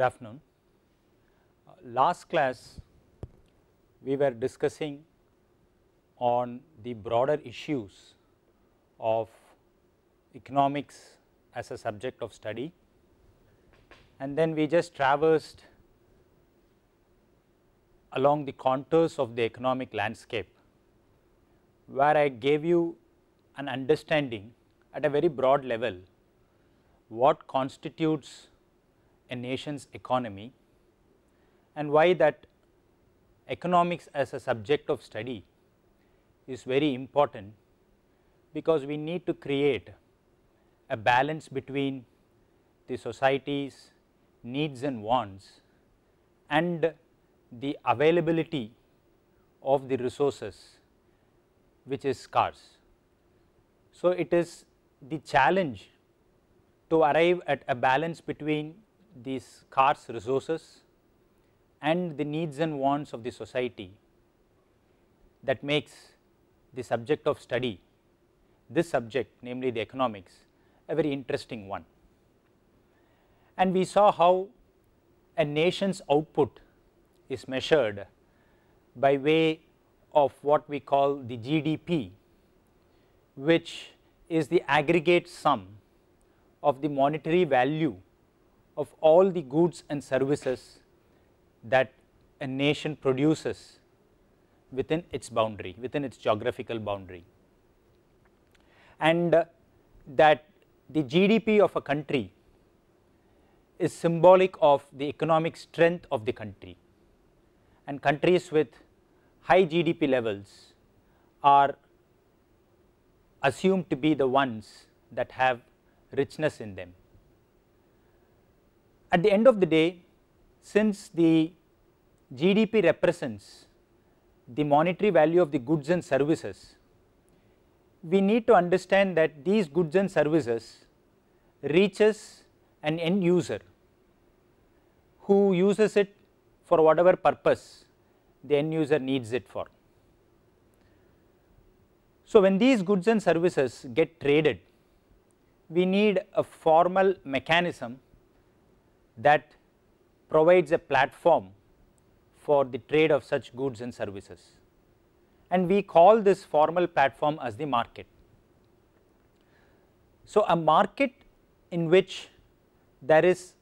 good afternoon. Uh, last class we were discussing on the broader issues of economics as a subject of study and then we just traversed along the contours of the economic landscape where I gave you an understanding at a very broad level what constitutes a nation's economy and why that economics as a subject of study is very important because we need to create a balance between the society's needs and wants and the availability of the resources which is scarce. So, it is the challenge to arrive at a balance between these cars resources and the needs and wants of the society that makes the subject of study this subject namely the economics a very interesting one. And we saw how a nation's output is measured by way of what we call the GDP which is the aggregate sum of the monetary value of all the goods and services that a nation produces within its boundary, within its geographical boundary. And uh, that the GDP of a country is symbolic of the economic strength of the country. And countries with high GDP levels are assumed to be the ones that have richness in them. At the end of the day, since the GDP represents the monetary value of the goods and services, we need to understand that these goods and services reaches an end user who uses it for whatever purpose the end user needs it for. So, when these goods and services get traded, we need a formal mechanism that provides a platform for the trade of such goods and services and we call this formal platform as the market. So, a market in which there is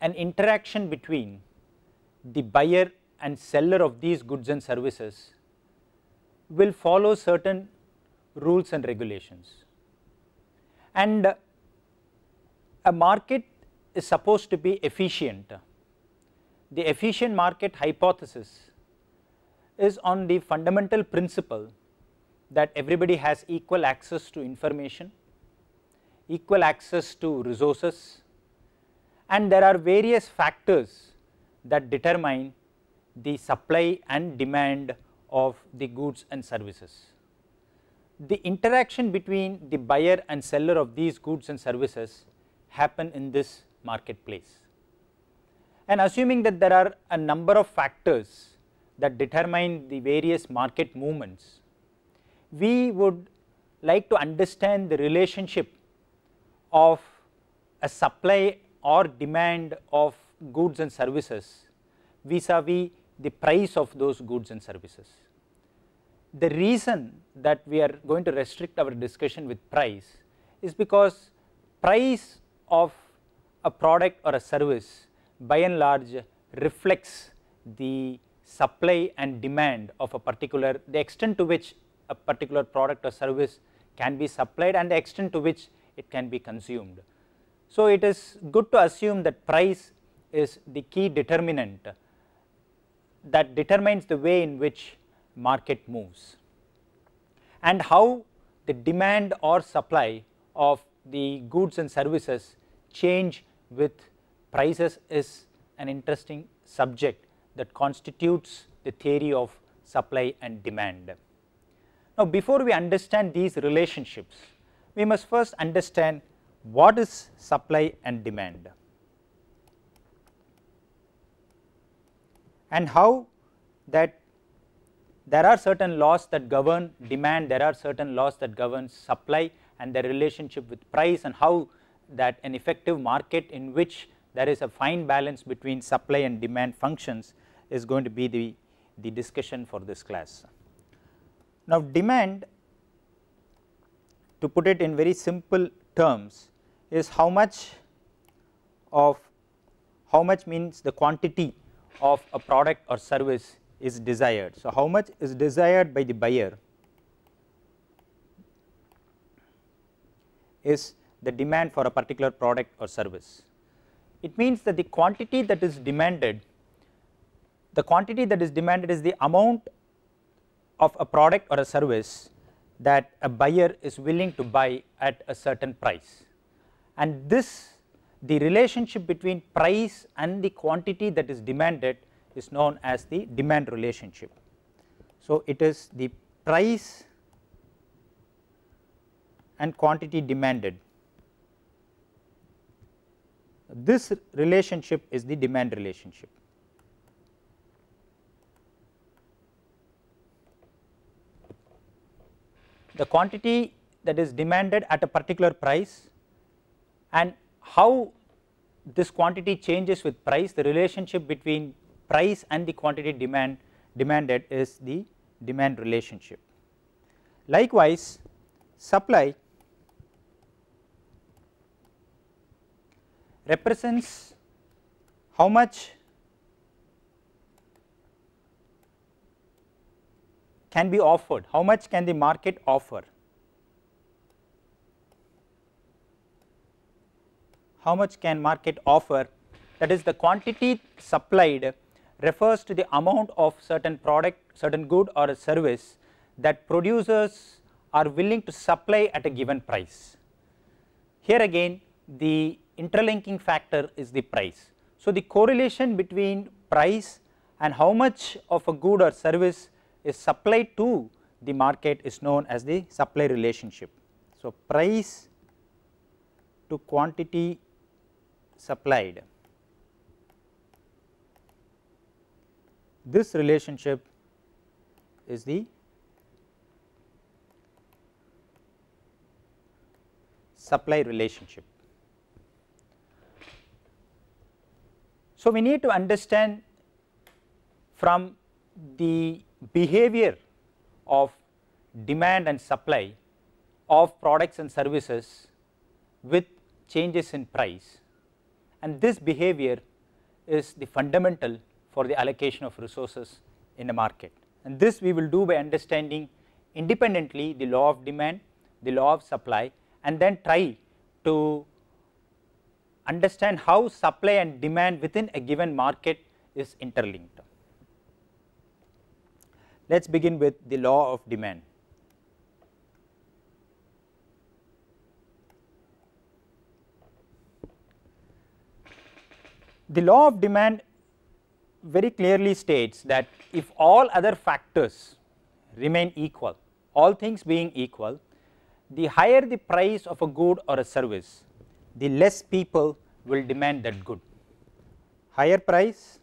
an interaction between the buyer and seller of these goods and services will follow certain rules and regulations. And a market is supposed to be efficient. The efficient market hypothesis is on the fundamental principle that everybody has equal access to information, equal access to resources and there are various factors that determine the supply and demand of the goods and services. The interaction between the buyer and seller of these goods and services happen in this marketplace. And assuming that there are a number of factors that determine the various market movements, we would like to understand the relationship of a supply or demand of goods and services vis-a-vis -vis the price of those goods and services. The reason that we are going to restrict our discussion with price is because price of a product or a service by and large reflects the supply and demand of a particular the extent to which a particular product or service can be supplied and the extent to which it can be consumed. So, it is good to assume that price is the key determinant that determines the way in which market moves and how the demand or supply of the goods and services change with prices is an interesting subject that constitutes the theory of supply and demand. Now, before we understand these relationships, we must first understand what is supply and demand and how that there are certain laws that govern demand, there are certain laws that govern supply and their relationship with price and how that an effective market in which there is a fine balance between supply and demand functions is going to be the, the discussion for this class. Now demand to put it in very simple terms is how much of how much means the quantity of a product or service is desired. So, how much is desired by the buyer is the demand for a particular product or service. It means that the quantity that is demanded, the quantity that is demanded is the amount of a product or a service that a buyer is willing to buy at a certain price. And this the relationship between price and the quantity that is demanded is known as the demand relationship. So, it is the price and quantity demanded this relationship is the demand relationship. The quantity that is demanded at a particular price and how this quantity changes with price, the relationship between price and the quantity demand demanded is the demand relationship. Likewise, supply represents how much can be offered, how much can the market offer, how much can market offer that is the quantity supplied refers to the amount of certain product, certain good or a service that producers are willing to supply at a given price. Here again the interlinking factor is the price. So, the correlation between price and how much of a good or service is supplied to the market is known as the supply relationship. So, price to quantity supplied this relationship is the supply relationship. So, we need to understand from the behavior of demand and supply of products and services with changes in price and this behavior is the fundamental for the allocation of resources in a market and this we will do by understanding independently the law of demand, the law of supply and then try to understand how supply and demand within a given market is interlinked. Let us begin with the law of demand. The law of demand very clearly states that if all other factors remain equal, all things being equal, the higher the price of a good or a service, the less people will demand that good. Higher price,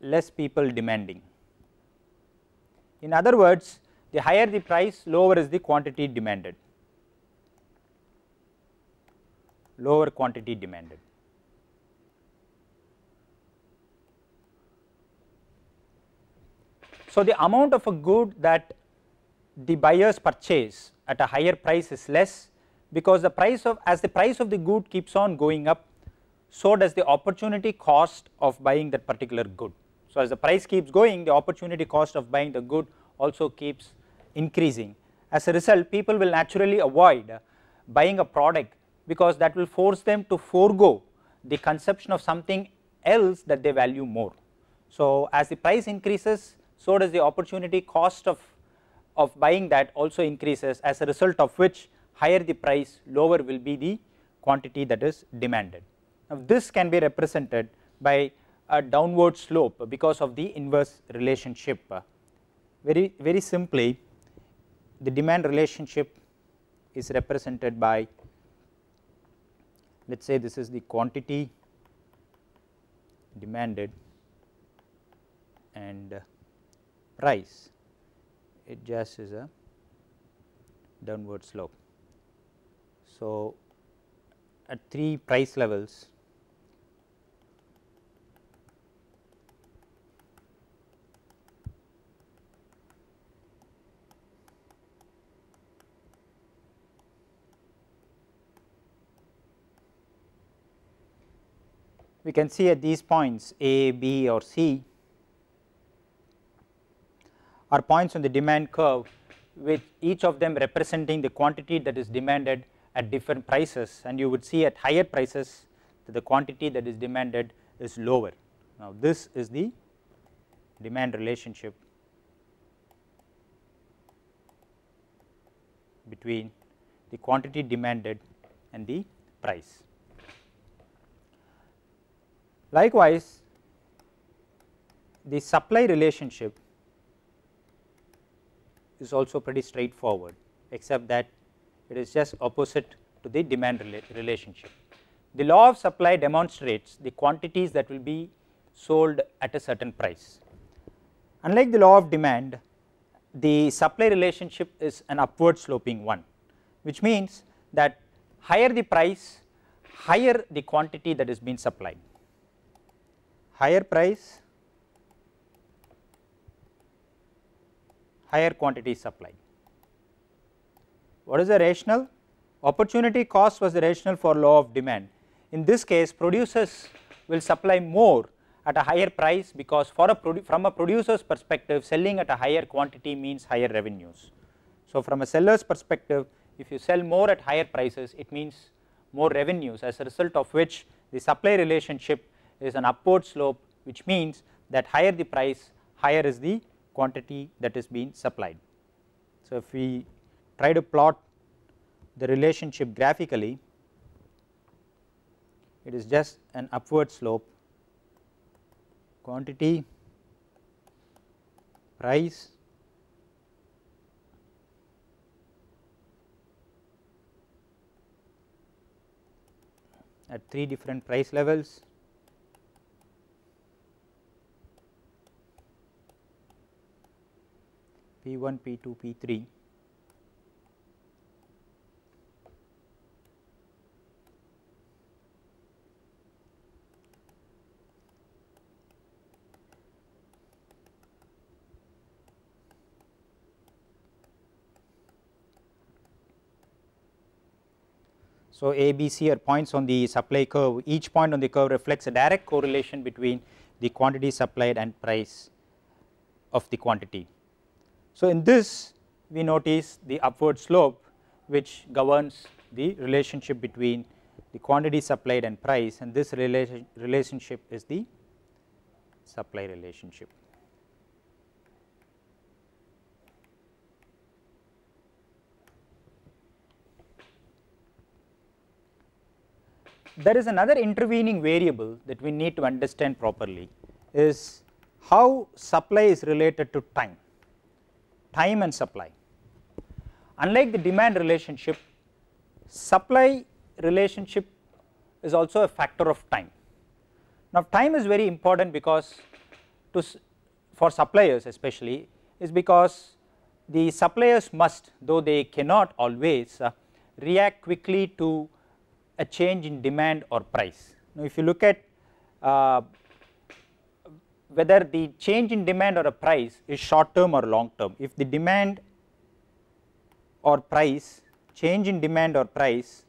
less people demanding. In other words, the higher the price, lower is the quantity demanded, lower quantity demanded. So, the amount of a good that the buyer's purchase at a higher price is less because the price of as the price of the good keeps on going up so does the opportunity cost of buying that particular good. So, as the price keeps going the opportunity cost of buying the good also keeps increasing. As a result people will naturally avoid buying a product because that will force them to forego the consumption of something else that they value more. So, as the price increases so does the opportunity cost of of buying that also increases as a result of which higher the price lower will be the quantity that is demanded. Now, this can be represented by a downward slope because of the inverse relationship. Very, very simply the demand relationship is represented by let us say this is the quantity demanded and price it just is a downward slope. So, at 3 price levels we can see at these points A, B or C are points on the demand curve with each of them representing the quantity that is demanded at different prices and you would see at higher prices the quantity that is demanded is lower. Now this is the demand relationship between the quantity demanded and the price. Likewise, the supply relationship is also pretty straightforward except that it is just opposite to the demand rela relationship. The law of supply demonstrates the quantities that will be sold at a certain price. Unlike the law of demand, the supply relationship is an upward sloping one, which means that higher the price, higher the quantity that is being supplied. Higher price, higher quantity supplied. What is the rational? Opportunity cost was the rational for law of demand. In this case producers will supply more at a higher price because for a from a producer's perspective selling at a higher quantity means higher revenues. So, from a seller's perspective if you sell more at higher prices it means more revenues as a result of which the supply relationship is an upward slope which means that higher the price higher is the quantity that is being supplied. So, if we try to plot the relationship graphically, it is just an upward slope quantity price at three different price levels P 1, P 2, P 3. So, A, B, C are points on the supply curve. Each point on the curve reflects a direct correlation between the quantity supplied and price of the quantity. So, in this we notice the upward slope which governs the relationship between the quantity supplied and price and this relation relationship is the supply relationship. There is another intervening variable that we need to understand properly is how supply is related to time time and supply. Unlike the demand relationship, supply relationship is also a factor of time. Now time is very important because to for suppliers especially is because the suppliers must though they cannot always uh, react quickly to a change in demand or price. Now if you look at uh, whether the change in demand or a price is short term or long term. If the demand or price, change in demand or price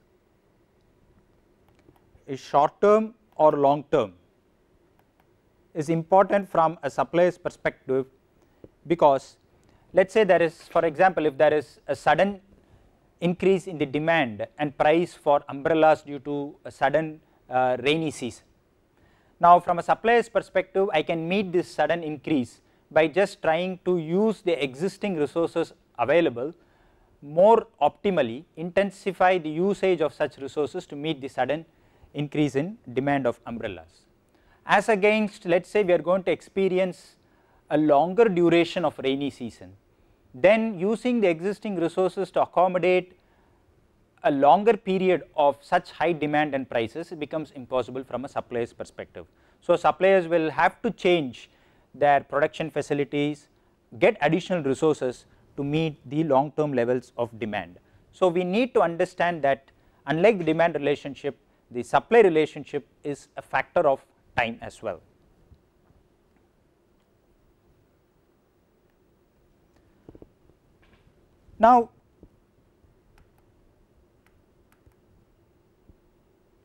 is short term or long term is important from a supplier's perspective because let us say there is for example, if there is a sudden increase in the demand and price for umbrellas due to a sudden uh, rainy season now from a supplier's perspective, I can meet this sudden increase by just trying to use the existing resources available more optimally, intensify the usage of such resources to meet the sudden increase in demand of umbrellas. As against let us say we are going to experience a longer duration of rainy season, then using the existing resources to accommodate a longer period of such high demand and prices becomes impossible from a supplier's perspective. So, suppliers will have to change their production facilities, get additional resources to meet the long term levels of demand. So, we need to understand that unlike the demand relationship, the supply relationship is a factor of time as well. Now,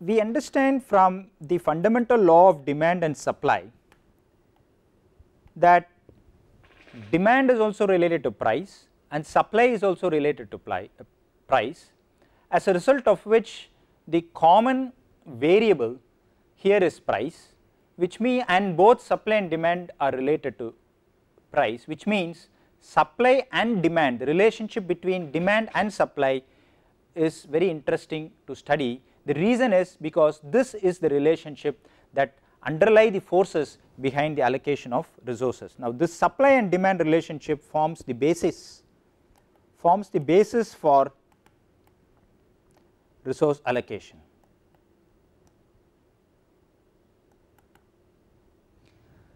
we understand from the fundamental law of demand and supply that demand is also related to price and supply is also related to price as a result of which the common variable here is price which means and both supply and demand are related to price which means supply and demand the relationship between demand and supply is very interesting to study the reason is because this is the relationship that underlie the forces behind the allocation of resources. Now, this supply and demand relationship forms the basis, forms the basis for resource allocation.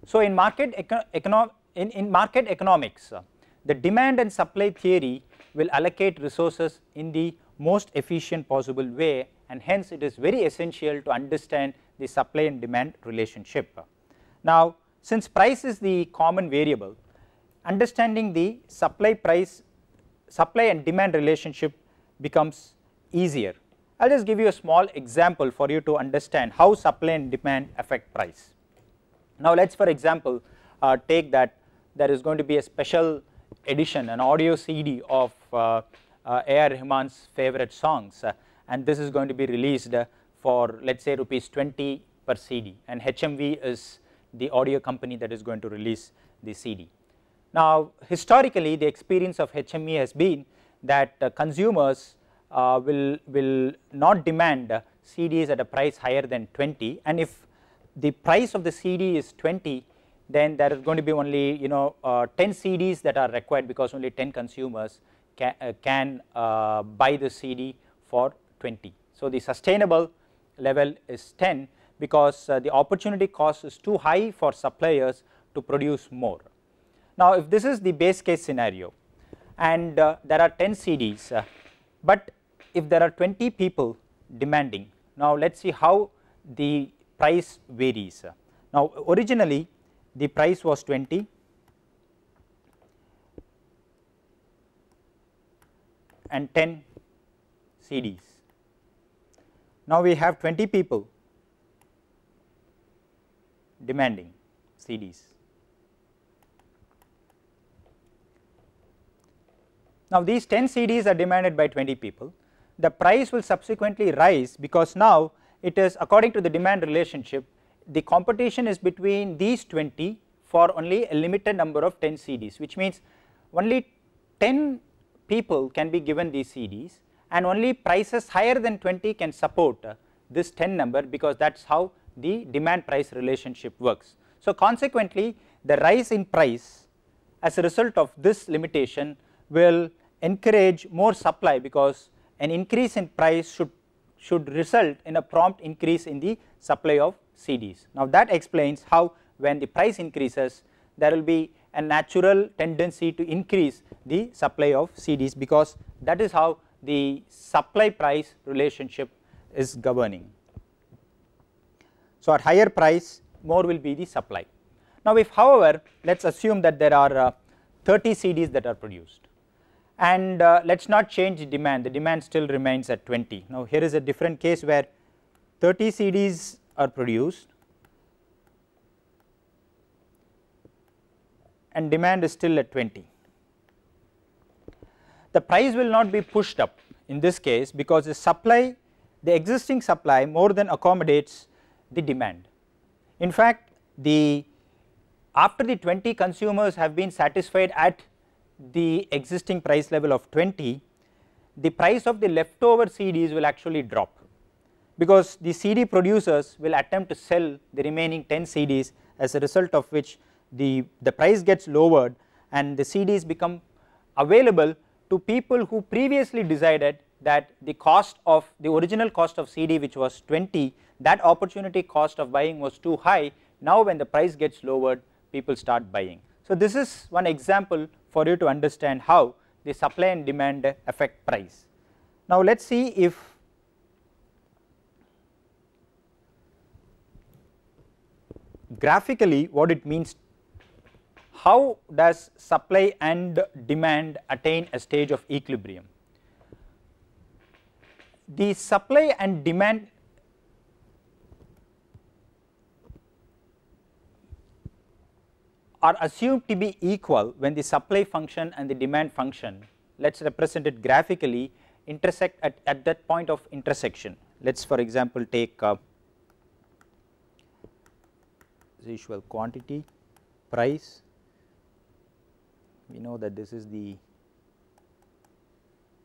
So, in market, econo in, in market economics, uh, the demand and supply theory will allocate resources in the most efficient possible way and hence it is very essential to understand the supply and demand relationship. Now, since price is the common variable, understanding the supply price supply and demand relationship becomes easier. I will just give you a small example for you to understand how supply and demand affect price. Now, let us for example, uh, take that there is going to be a special edition an audio CD of uh, uh, A.R. Rahman's favorite songs and this is going to be released uh, for let us say rupees 20 per CD and HMV is the audio company that is going to release the CD. Now historically the experience of HMV has been that uh, consumers uh, will, will not demand uh, CDs at a price higher than 20 and if the price of the CD is 20 then there is going to be only you know uh, 10 CDs that are required because only 10 consumers uh, can, can buy the CD for 20. So, the sustainable level is 10 because uh, the opportunity cost is too high for suppliers to produce more. Now, if this is the base case scenario and uh, there are 10 CDs, uh, but if there are 20 people demanding, now let us see how the price varies. Now, originally the price was 20 and 10 CDs now we have 20 people demanding CDs. Now these 10 CDs are demanded by 20 people. The price will subsequently rise because now it is according to the demand relationship the competition is between these 20 for only a limited number of 10 CDs which means only 10 people can be given these CDs and only prices higher than 20 can support uh, this 10 number because that is how the demand price relationship works. So, consequently, the rise in price as a result of this limitation will encourage more supply because an increase in price should, should result in a prompt increase in the supply of CDs. Now, that explains how when the price increases there will be a natural tendency to increase the supply of CDs because that is how the supply price relationship is governing. So, at higher price more will be the supply. Now, if however let us assume that there are uh, 30 CDs that are produced and uh, let us not change the demand, the demand still remains at 20. Now, here is a different case where 30 CDs are produced and demand is still at 20 the price will not be pushed up in this case because the supply, the existing supply more than accommodates the demand. In fact, the after the 20 consumers have been satisfied at the existing price level of 20, the price of the leftover CDs will actually drop because the CD producers will attempt to sell the remaining 10 CDs as a result of which the, the price gets lowered and the CDs become available to people who previously decided that the cost of the original cost of CD which was 20 that opportunity cost of buying was too high now when the price gets lowered people start buying. So, this is one example for you to understand how the supply and demand affect price. Now, let us see if graphically what it means how does supply and demand attain a stage of equilibrium? The supply and demand are assumed to be equal when the supply function and the demand function let us represent it graphically intersect at, at that point of intersection. Let us for example take uh, the usual quantity price we know that this is the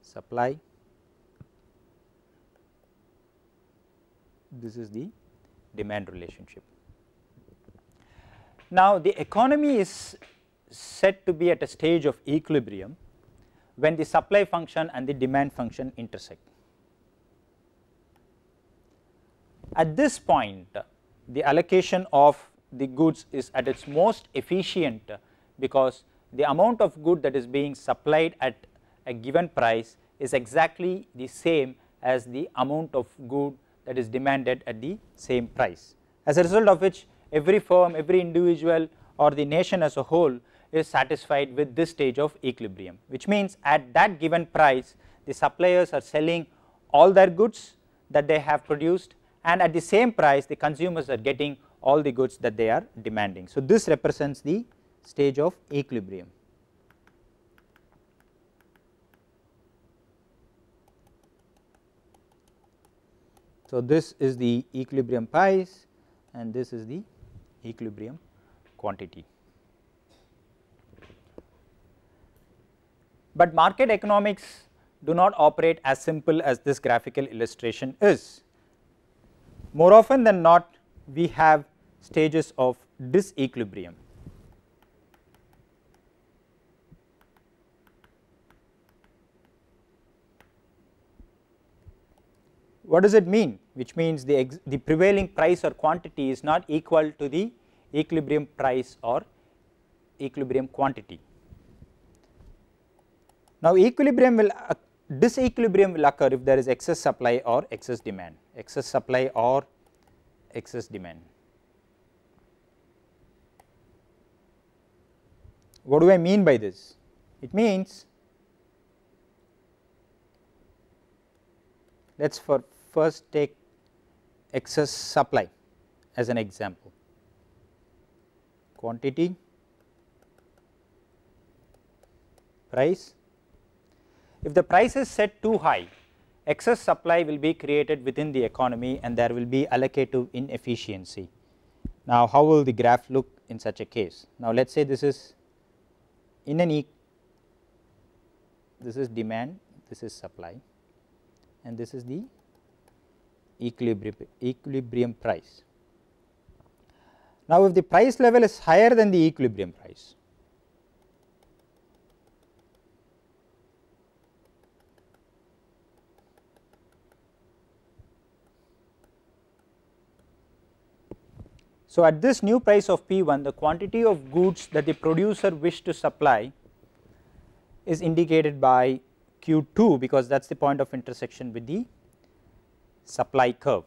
supply, this is the demand relationship. Now, the economy is said to be at a stage of equilibrium when the supply function and the demand function intersect. At this point, the allocation of the goods is at its most efficient because the amount of good that is being supplied at a given price is exactly the same as the amount of good that is demanded at the same price. As a result of which every firm, every individual or the nation as a whole is satisfied with this stage of equilibrium which means at that given price the suppliers are selling all their goods that they have produced and at the same price the consumers are getting all the goods that they are demanding. So, this represents the stage of equilibrium. So, this is the equilibrium pies and this is the equilibrium quantity. But market economics do not operate as simple as this graphical illustration is. More often than not we have stages of disequilibrium. What does it mean? Which means the, the prevailing price or quantity is not equal to the equilibrium price or equilibrium quantity. Now, equilibrium will uh, disequilibrium will occur if there is excess supply or excess demand, excess supply or excess demand. What do I mean by this? It means let us for first take excess supply as an example. Quantity, price. If the price is set too high, excess supply will be created within the economy and there will be allocative inefficiency. Now, how will the graph look in such a case? Now, let us say this is in an e this is demand, this is supply and this is the equilibrium, equilibrium price. Now, if the price level is higher than the equilibrium price, So, at this new price of P 1 the quantity of goods that the producer wished to supply is indicated by Q 2 because that is the point of intersection with the supply curve.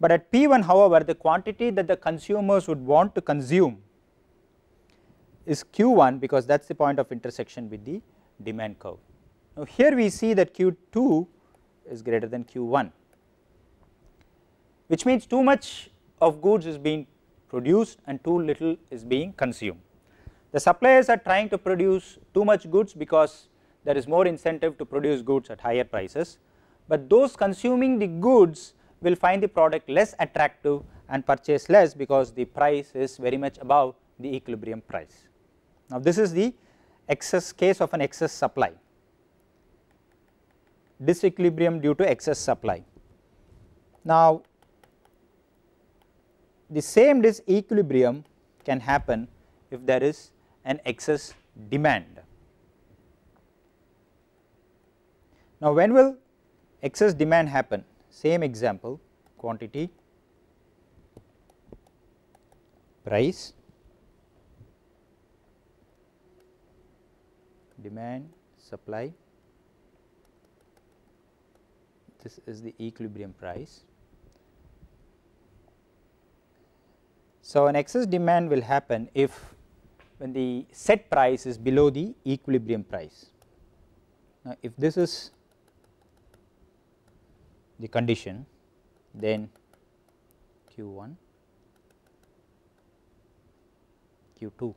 But at P1 however, the quantity that the consumers would want to consume is Q1 because that is the point of intersection with the demand curve. Now, here we see that Q2 is greater than Q1 which means too much of goods is being produced and too little is being consumed. The suppliers are trying to produce too much goods because there is more incentive to produce goods at higher prices but those consuming the goods will find the product less attractive and purchase less because the price is very much above the equilibrium price. Now, this is the excess case of an excess supply, disequilibrium due to excess supply. Now, the same disequilibrium can happen if there is an excess demand. Now, when will excess demand happen same example quantity price demand supply this is the equilibrium price. So, an excess demand will happen if when the set price is below the equilibrium price. Now, if this is the condition then q 1 q 2.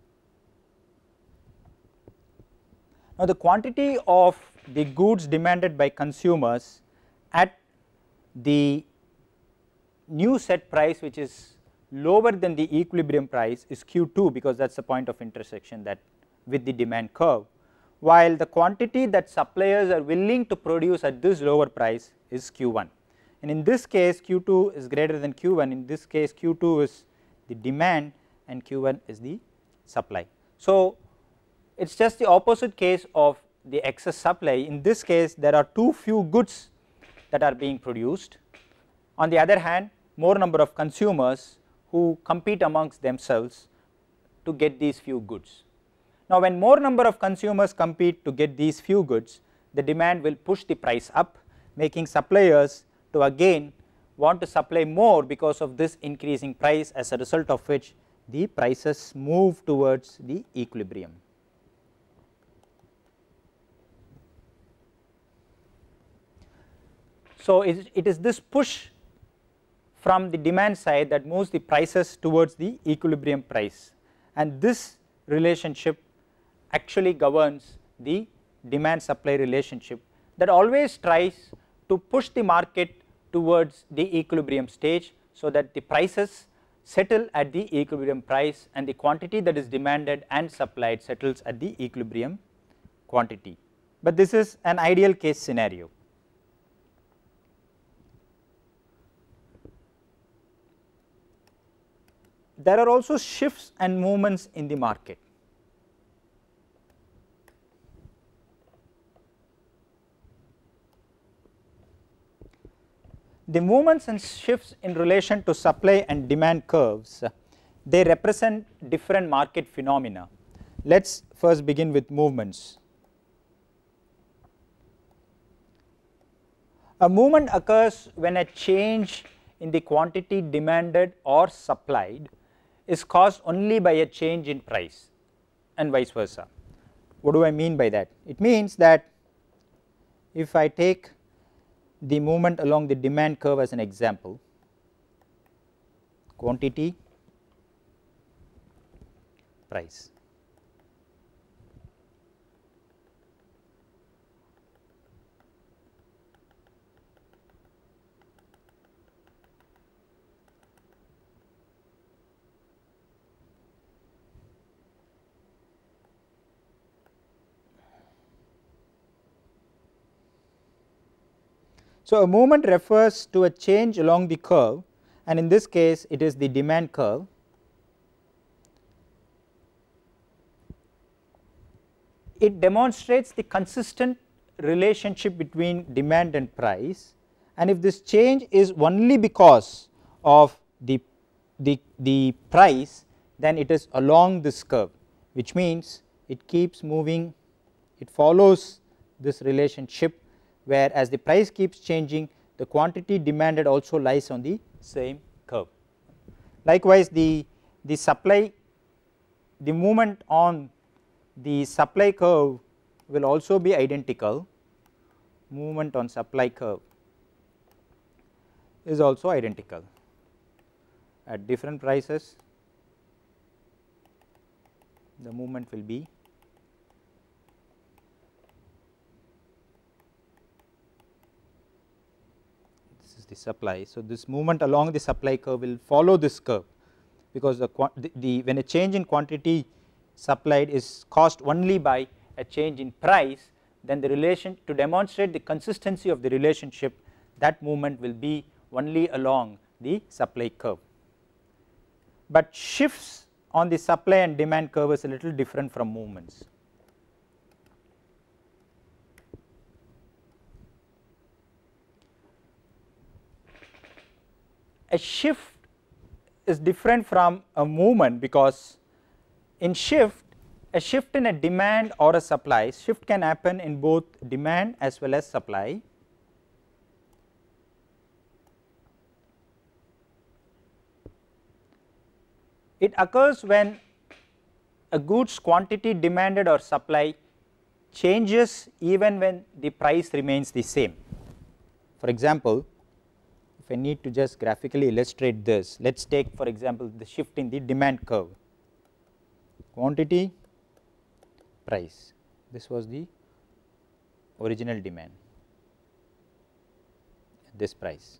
Now, the quantity of the goods demanded by consumers at the new set price which is lower than the equilibrium price is Q2 because that is the point of intersection that with the demand curve, while the quantity that suppliers are willing to produce at this lower price is Q1 and in this case Q2 is greater than Q1 in this case Q2 is the demand and Q1 is the supply. So it is just the opposite case of the excess supply in this case there are too few goods that are being produced on the other hand more number of consumers who compete amongst themselves to get these few goods. Now when more number of consumers compete to get these few goods the demand will push the price up making suppliers to again want to supply more because of this increasing price as a result of which the prices move towards the equilibrium. So, it, it is this push from the demand side that moves the prices towards the equilibrium price and this relationship actually governs the demand supply relationship that always tries to push the market towards the equilibrium stage so that the prices settle at the equilibrium price and the quantity that is demanded and supplied settles at the equilibrium quantity. But this is an ideal case scenario. There are also shifts and movements in the market. the movements and shifts in relation to supply and demand curves, they represent different market phenomena. Let us first begin with movements. A movement occurs when a change in the quantity demanded or supplied is caused only by a change in price and vice versa. What do I mean by that? It means that if I take the movement along the demand curve as an example quantity price. So, a movement refers to a change along the curve and in this case it is the demand curve. It demonstrates the consistent relationship between demand and price and if this change is only because of the, the, the price then it is along this curve which means it keeps moving it follows this relationship where as the price keeps changing the quantity demanded also lies on the same curve. Likewise, the, the supply the movement on the supply curve will also be identical movement on supply curve is also identical at different prices the movement will be the supply. So, this movement along the supply curve will follow this curve because the, the, the when a change in quantity supplied is caused only by a change in price then the relation to demonstrate the consistency of the relationship that movement will be only along the supply curve. But shifts on the supply and demand curve is a little different from movements. a shift is different from a movement because in shift a shift in a demand or a supply shift can happen in both demand as well as supply. It occurs when a goods quantity demanded or supply changes even when the price remains the same. For example, I need to just graphically illustrate this, let us take for example the shift in the demand curve, quantity, price, this was the original demand, this price,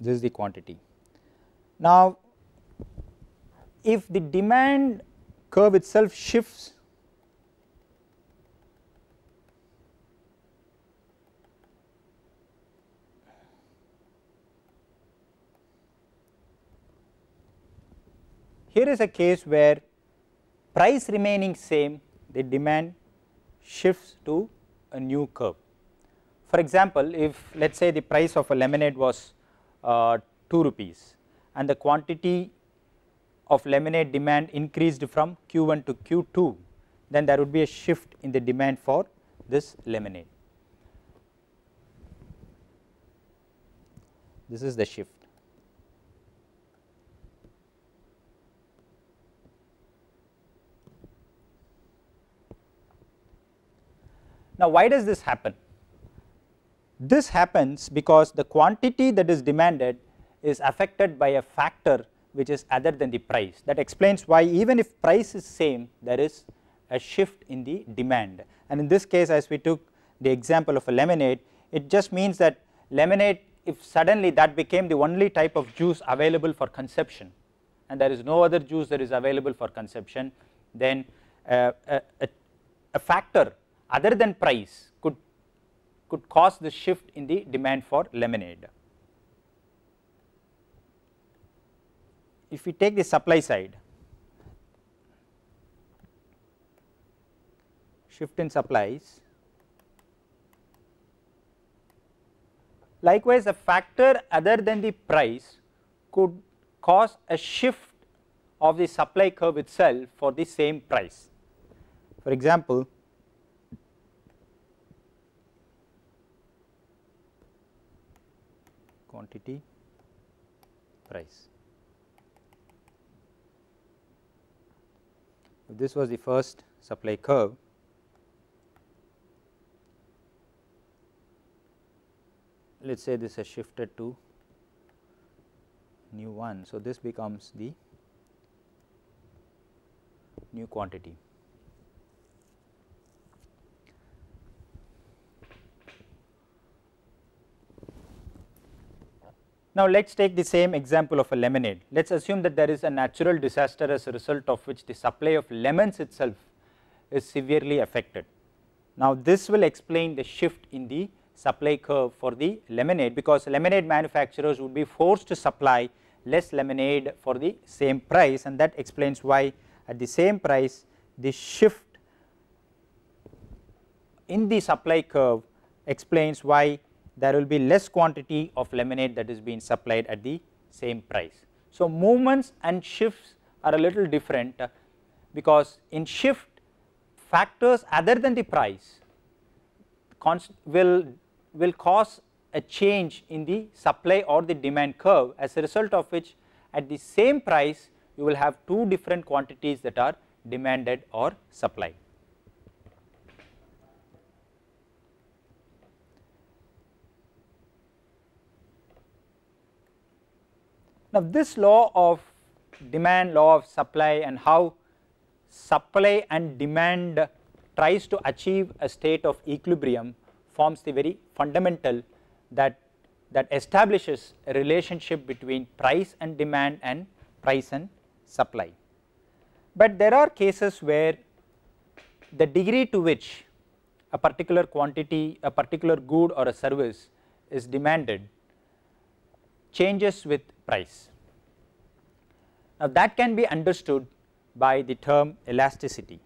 this is the quantity. Now, if the demand curve itself shifts Here is a case where price remaining same, the demand shifts to a new curve. For example, if let us say the price of a lemonade was uh, 2 rupees and the quantity of lemonade demand increased from Q1 to Q2, then there would be a shift in the demand for this lemonade. This is the shift. Now, why does this happen? This happens because the quantity that is demanded is affected by a factor which is other than the price. That explains why even if price is same there is a shift in the demand and in this case as we took the example of a lemonade it just means that lemonade if suddenly that became the only type of juice available for consumption and there is no other juice that is available for consumption then uh, uh, a, a, a factor other than price could, could cause the shift in the demand for lemonade. If we take the supply side, shift in supplies. Likewise, a factor other than the price could cause a shift of the supply curve itself for the same price. For example, quantity price. If this was the first supply curve, let us say this has shifted to new 1. So, this becomes the new quantity. Now let us take the same example of a lemonade. Let us assume that there is a natural disaster as a result of which the supply of lemons itself is severely affected. Now this will explain the shift in the supply curve for the lemonade because lemonade manufacturers would be forced to supply less lemonade for the same price and that explains why at the same price the shift in the supply curve explains why there will be less quantity of lemonade that is being supplied at the same price. So, movements and shifts are a little different uh, because in shift factors other than the price will, will cause a change in the supply or the demand curve as a result of which at the same price you will have two different quantities that are demanded or supplied. Now, this law of demand, law of supply and how supply and demand tries to achieve a state of equilibrium forms the very fundamental that, that establishes a relationship between price and demand and price and supply. But there are cases where the degree to which a particular quantity, a particular good or a service is demanded changes with price. Now that can be understood by the term elasticity.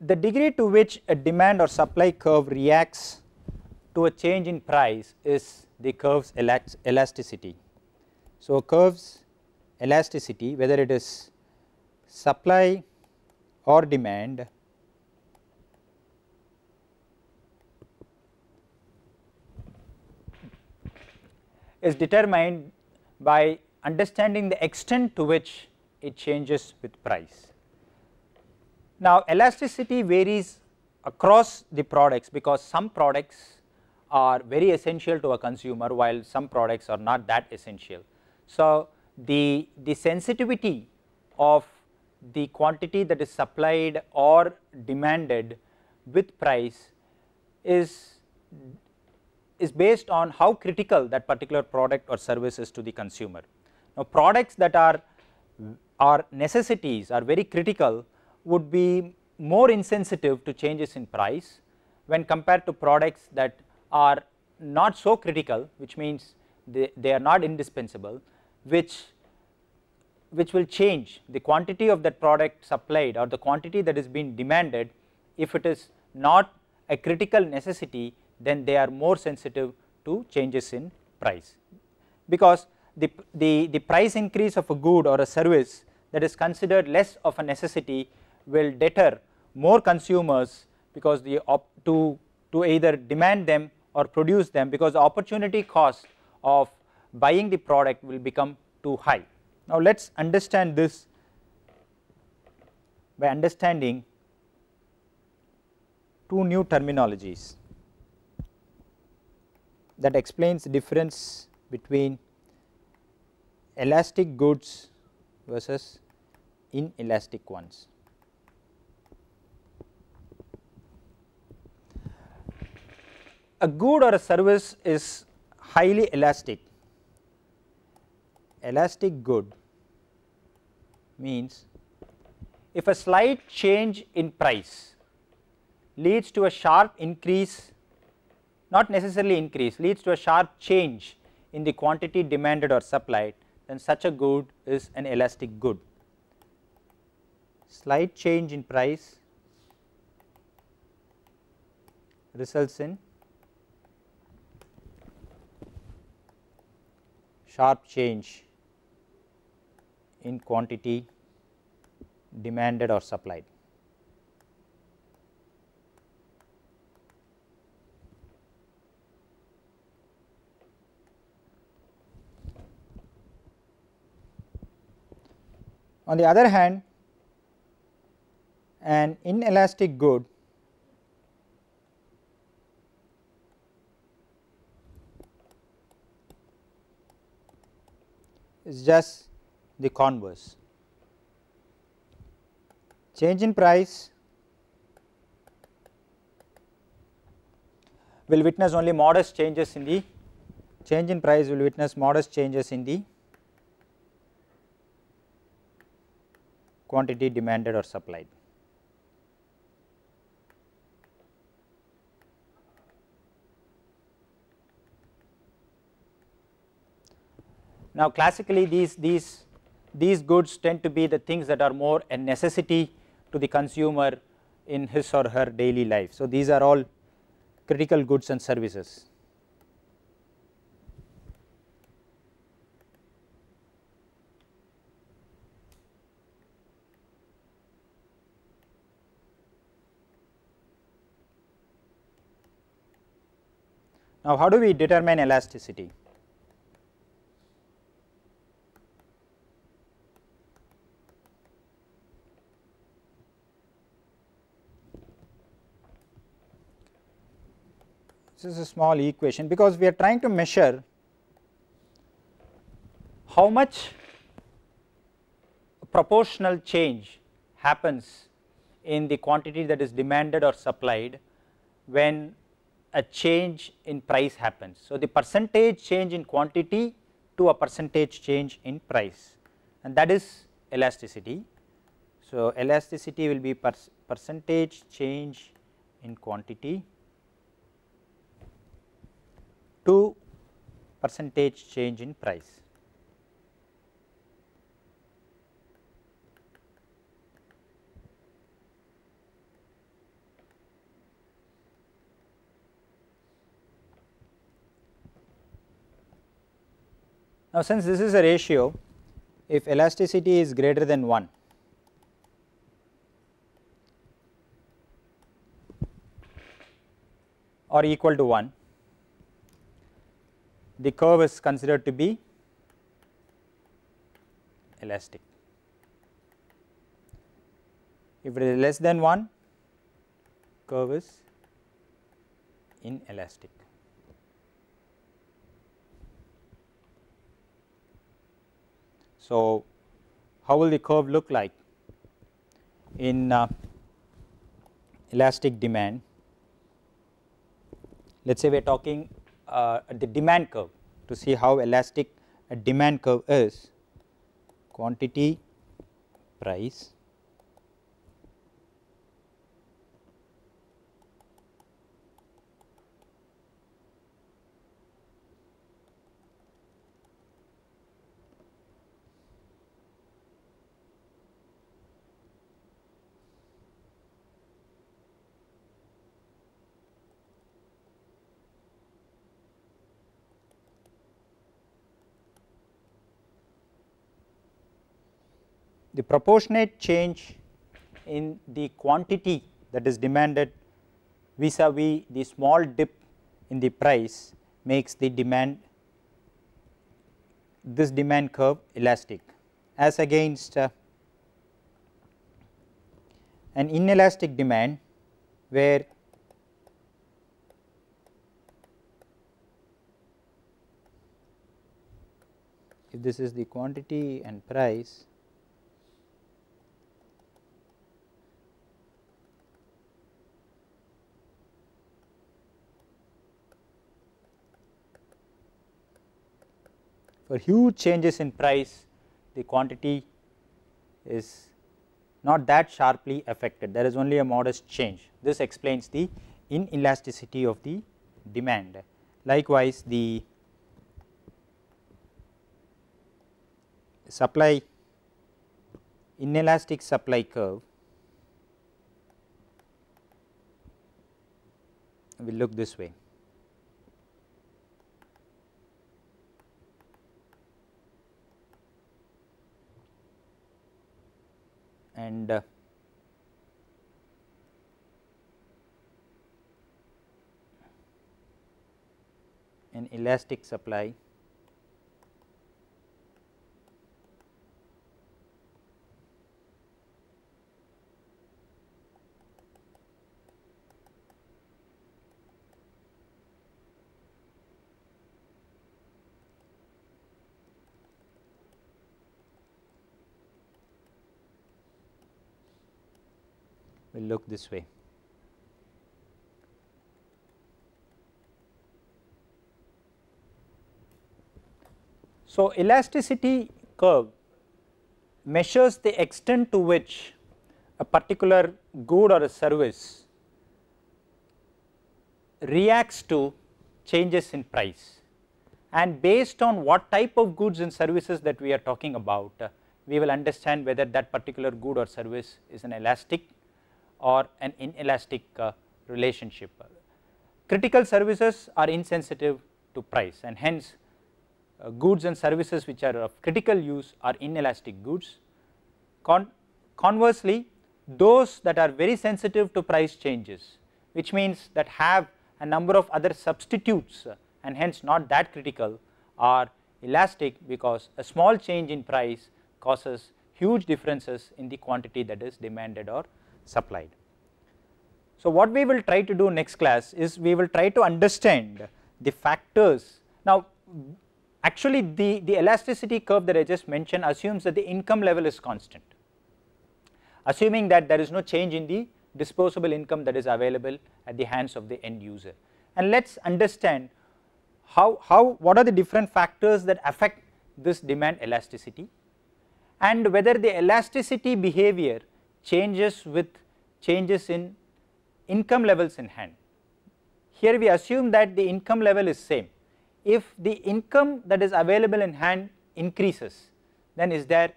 The degree to which a demand or supply curve reacts to a change in price is the curve's elasticity. So, curve's elasticity whether it is supply or demand is determined by understanding the extent to which it changes with price. Now, elasticity varies across the products because some products are very essential to a consumer while some products are not that essential. So, the, the sensitivity of the quantity that is supplied or demanded with price is, is based on how critical that particular product or service is to the consumer. Now, products that are, are necessities are very critical would be more insensitive to changes in price when compared to products that are not so critical which means they, they are not indispensable which which will change the quantity of that product supplied or the quantity that is being demanded if it is not a critical necessity then they are more sensitive to changes in price. Because the, the, the price increase of a good or a service that is considered less of a necessity will deter more consumers because the to, to either demand them or produce them because the opportunity cost of buying the product will become too high. Now let us understand this by understanding two new terminologies that explains the difference between elastic goods versus inelastic ones. A good or a service is highly elastic elastic good means if a slight change in price leads to a sharp increase not necessarily increase leads to a sharp change in the quantity demanded or supplied then such a good is an elastic good. Slight change in price results in sharp change in quantity demanded or supplied. On the other hand, an inelastic good is just the converse. Change in price will witness only modest changes in the change in price will witness modest changes in the quantity demanded or supplied. Now, classically these, these these goods tend to be the things that are more a necessity to the consumer in his or her daily life. So, these are all critical goods and services. Now, how do we determine elasticity? this is a small equation because we are trying to measure how much proportional change happens in the quantity that is demanded or supplied when a change in price happens. So, the percentage change in quantity to a percentage change in price and that is elasticity. So, elasticity will be per percentage change in quantity 2 percentage change in price. Now, since this is a ratio, if elasticity is greater than 1, or equal to 1 the curve is considered to be elastic. If it is less than 1, curve is inelastic. So, how will the curve look like in uh, elastic demand? Let us say we are talking uh, the demand curve to see how elastic a demand curve is quantity price the proportionate change in the quantity that is demanded vis-a-vis the small dip in the price makes the demand this demand curve elastic as against uh, an inelastic demand where if this is the quantity and price For huge changes in price, the quantity is not that sharply affected, there is only a modest change. This explains the inelasticity of the demand. Likewise, the supply inelastic supply curve will look this way. and uh, an elastic supply look this way. So, elasticity curve measures the extent to which a particular good or a service reacts to changes in price and based on what type of goods and services that we are talking about, uh, we will understand whether that particular good or service is an elastic or an inelastic uh, relationship. Critical services are insensitive to price and hence uh, goods and services which are of critical use are inelastic goods. Con conversely, those that are very sensitive to price changes which means that have a number of other substitutes uh, and hence not that critical are elastic because a small change in price causes huge differences in the quantity that is demanded or supplied. So, what we will try to do next class is we will try to understand the factors. Now, actually the, the elasticity curve that I just mentioned assumes that the income level is constant, assuming that there is no change in the disposable income that is available at the hands of the end user. And let us understand how, how what are the different factors that affect this demand elasticity and whether the elasticity behavior changes with changes in income levels in hand. Here we assume that the income level is same. If the income that is available in hand increases, then is there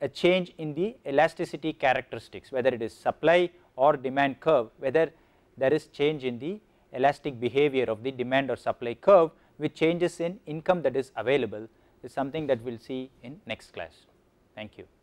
a change in the elasticity characteristics, whether it is supply or demand curve, whether there is change in the elastic behavior of the demand or supply curve with changes in income that is available is something that we will see in next class. Thank you.